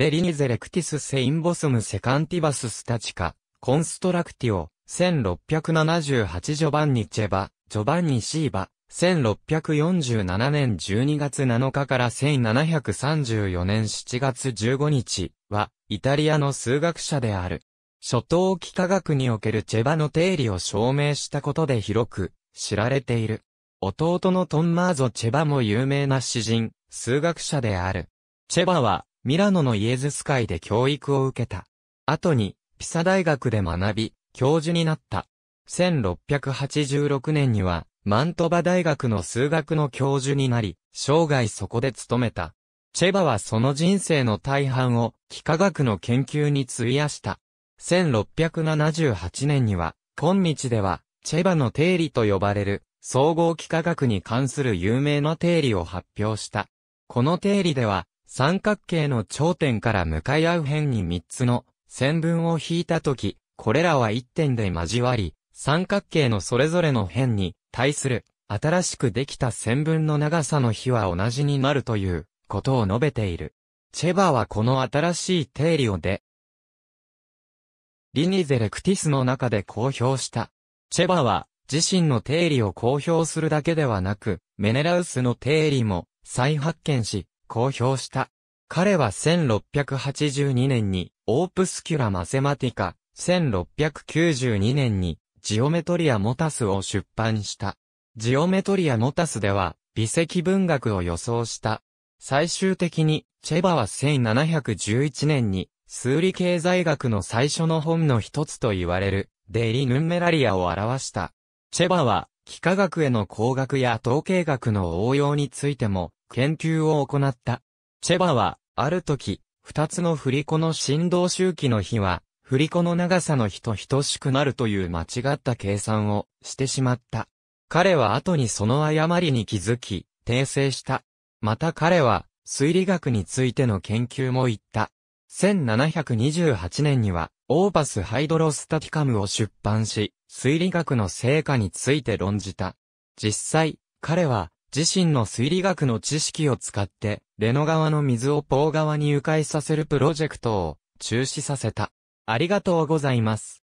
レリニゼレクティスセインボスムセカンティバススタチカ、コンストラクティオ、1678ジョバンニチェバ、ジョバンニシーバ、1647年12月7日から1734年7月15日は、イタリアの数学者である。初等幾科学におけるチェバの定理を証明したことで広く知られている。弟のトンマーゾ・チェバも有名な詩人、数学者である。チェバは、ミラノのイエズス会で教育を受けた。後に、ピサ大学で学び、教授になった。1686年には、マントバ大学の数学の教授になり、生涯そこで勤めた。チェバはその人生の大半を、幾何学の研究に費やした。1678年には、今日では、チェバの定理と呼ばれる、総合幾何学に関する有名な定理を発表した。この定理では、三角形の頂点から向かい合う辺に三つの線分を引いたとき、これらは一点で交わり、三角形のそれぞれの辺に対する新しくできた線分の長さの比は同じになるということを述べている。チェバはこの新しい定理をで、リニゼレクティスの中で公表した。チェバは自身の定理を公表するだけではなく、メネラウスの定理も再発見し、公表した。彼は1682年にオープスキュラ・マセマティカ、1692年にジオメトリア・モタスを出版した。ジオメトリア・モタスでは、微積文学を予想した。最終的に、チェバは1711年に、数理経済学の最初の本の一つと言われる、デイリ・ヌンメラリアを表した。チェバは、幾何学への工学や統計学の応用についても、研究を行った。チェバは、ある時、二つの振り子の振動周期の比は、振り子の長さの比と等しくなるという間違った計算をしてしまった。彼は後にその誤りに気づき、訂正した。また彼は、推理学についての研究も行った。1728年には、オーパスハイドロスタティカムを出版し、推理学の成果について論じた。実際、彼は、自身の推理学の知識を使って、レノ川の水をポー川に迂回させるプロジェクトを中止させた。ありがとうございます。